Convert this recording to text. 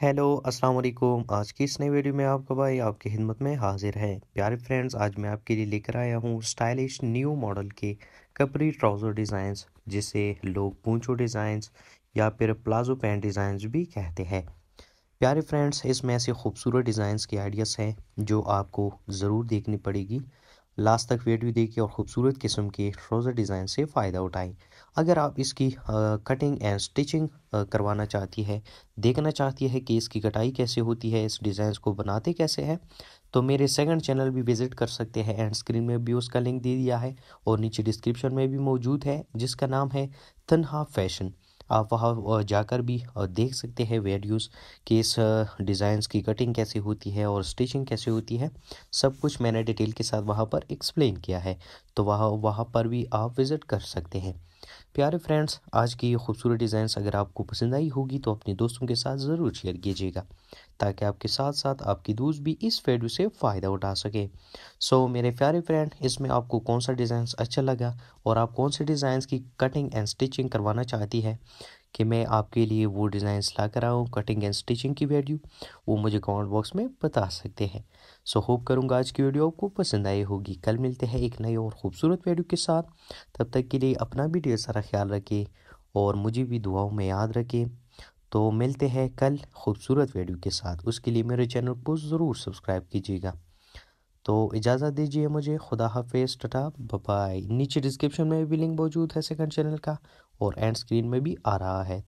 hello अस्सलाम वालेकुम आज की इस नई वीडियो में आपका भाई आपकी हिम्मत में हाजिर है प्यारे फ्रेंड्स आज मैं आपके लिए लेकर आया हूँ स्टाइलिश न्यू मॉडल के कपरी ट्राउज़र डिज़ाइंस जिसे लोग पूछो डिज़ाइंस या फिर प्लाजो पैंट डिज़ाइंस भी कहते हैं प्यारे फ्रेंड्स इसमें ऐसे खूबसूरत डिज़ाइंस के आइडियाज़ हैं जो आपको ज़रूर देखनी पड़ेगी लास्ट तक वीडियो देखिए और ख़ूबसूरत किस्म के ट्रोज़र डिज़ाइन से फ़ायदा उठाएं अगर आप इसकी कटिंग एंड स्टिचिंग करवाना चाहती है देखना चाहती है कि इसकी कटाई कैसे होती है इस डिज़ाइन को बनाते कैसे हैं तो मेरे सेकंड चैनल भी विज़िट कर सकते हैं एंड स्क्रीन में भी उसका लिंक दे दिया है और नीचे डिस्क्रिप्शन में भी मौजूद है जिसका नाम है तनहा फैशन आप वहाँ जाकर भी देख सकते हैं के इस डिज़ाइंस की कटिंग कैसे होती है और स्टिचिंग कैसे होती है सब कुछ मैंने डिटेल के साथ वहाँ पर एक्सप्लेन किया है तो वहाँ वहाँ पर भी आप विज़िट कर सकते हैं प्यारे फ्रेंड्स आज की ये खूबसूरत डिज़ाइंस अगर आपको पसंद आई होगी तो अपने दोस्तों के साथ ज़रूर शेयर कीजिएगा ताकि आपके साथ साथ आपके दोस्त भी इस वीडियो से फ़ायदा उठा सके सो so, मेरे प्यारे फ्रेंड इसमें आपको कौन सा डिज़ाइंस अच्छा लगा और आप कौन से डिज़ाइंस की कटिंग एंड स्टिचिंग करवाना चाहती है कि मैं आपके लिए वो डिज़ाइंस ला कर आऊँ कटिंग एंड स्टिचिंग की वीडियो वो मुझे कमेंट बॉक्स में बता सकते हैं सो होप करूँगा आज की वीडियो आपको पसंद आई होगी कल मिलते हैं एक नई और ख़ूबसूरत वीडियो के साथ तब तक के लिए अपना भी ढेर सारा ख्याल रखें और मुझे भी दुआओं में याद रखें तो मिलते हैं कल खूबसूरत वीडियो के साथ उसके लिए मेरे चैनल को ज़रूर सब्सक्राइब कीजिएगा तो इजाज़त दीजिए मुझे खुदा हाफेज टटा बाय नीचे डिस्क्रिप्शन में भी लिंक मौजूद है सेकंड चैनल का और एंड स्क्रीन में भी आ रहा है